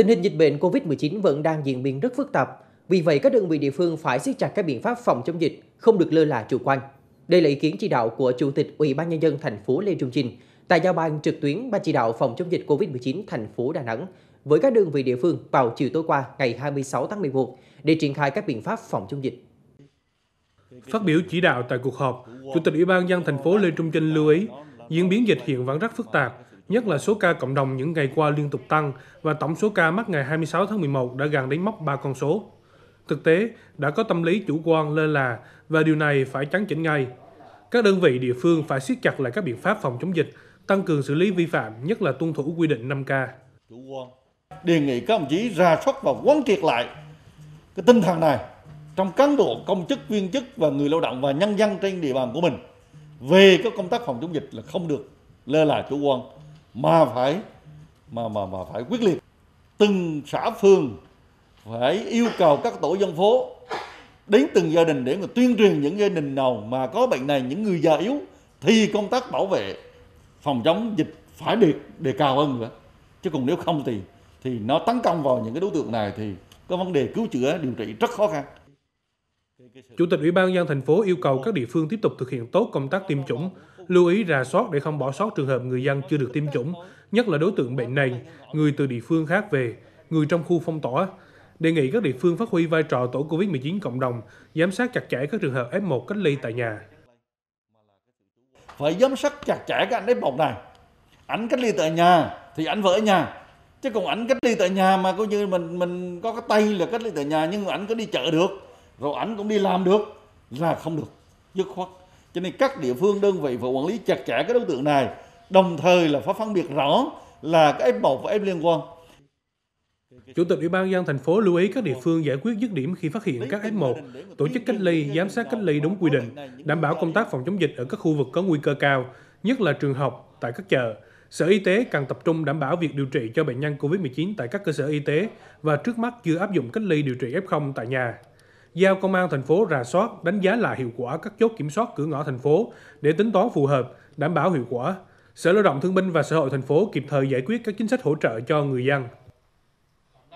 Tình hình dịch bệnh COVID-19 vẫn đang diễn biến rất phức tạp, vì vậy các đơn vị địa phương phải siết chặt các biện pháp phòng chống dịch, không được lơ là chủ quan. Đây là ý kiến chỉ đạo của Chủ tịch Ủy ban nhân dân thành phố Lê Trung Trinh tại giao ban trực tuyến Ban chỉ đạo phòng chống dịch COVID-19 thành phố Đà Nẵng với các đơn vị địa phương vào chiều tối qua ngày 26 tháng 11 để triển khai các biện pháp phòng chống dịch. Phát biểu chỉ đạo tại cuộc họp, Chủ tịch Ủy ban dân thành phố Lê Trung Trinh lưu ý, diễn biến dịch hiện vẫn rất phức tạp, nhất là số ca cộng đồng những ngày qua liên tục tăng và tổng số ca mắc ngày 26 tháng 11 đã gần đến mốc 3 con số. Thực tế, đã có tâm lý chủ quan lơ là và điều này phải chấn chỉnh ngay. Các đơn vị địa phương phải siết chặt lại các biện pháp phòng chống dịch, tăng cường xử lý vi phạm, nhất là tuân thủ quy định 5K. Chủ quan. Đề nghị các ông chí ra soát và quán triệt lại cái tinh thần này trong cán bộ, công chức, viên chức và người lao động và nhân dân trên địa bàn của mình về các công tác phòng chống dịch là không được lơ là chủ quan mà phải mà mà mà phải quyết liệt từng xã phường phải yêu cầu các tổ dân phố đến từng gia đình để mà tuyên truyền những gia đình nào mà có bệnh này những người già yếu thì công tác bảo vệ phòng chống dịch phải được đề cao hơn nữa chứ còn nếu không thì thì nó tấn công vào những cái đối tượng này thì có vấn đề cứu chữa điều trị rất khó khăn Chủ tịch Ủy ban dân thành phố yêu cầu các địa phương tiếp tục thực hiện tốt công tác tiêm chủng, lưu ý rà soát để không bỏ sót trường hợp người dân chưa được tiêm chủng, nhất là đối tượng bệnh nền, người từ địa phương khác về, người trong khu phong tỏa. Đề nghị các địa phương phát huy vai trò tổ COVID-19 cộng đồng, giám sát chặt chẽ các trường hợp F1 cách ly tại nhà. Phải giám sát chặt chẽ các anh F1 này. anh cách ly tại nhà thì anh vợ ở nhà. Chứ còn anh cách ly tại nhà mà coi như mình mình có cái tay là cách ly tại nhà nhưng mà anh có đi chợ được, rồi anh cũng đi làm được là không được. Dứt khoát cho nên các địa phương đơn vị phải quản lý chặt chẽ các đối tượng này đồng thời là phải phân biệt rõ là cái F1 và F liên quan Chủ tịch Ủy ban dân thành phố lưu ý các địa phương giải quyết dứt điểm khi phát hiện các F1, tổ chức cách ly, giám sát cách ly đúng quy định, đảm bảo công tác phòng chống dịch ở các khu vực có nguy cơ cao, nhất là trường học, tại các chợ. Sở Y tế cần tập trung đảm bảo việc điều trị cho bệnh nhân COVID-19 tại các cơ sở y tế và trước mắt chưa áp dụng cách ly điều trị F0 tại nhà giao công an thành phố rà soát, đánh giá lại hiệu quả các chốt kiểm soát cửa ngõ thành phố để tính toán phù hợp, đảm bảo hiệu quả. Sở Lao động Thương binh và Xã hội thành phố kịp thời giải quyết các chính sách hỗ trợ cho người dân.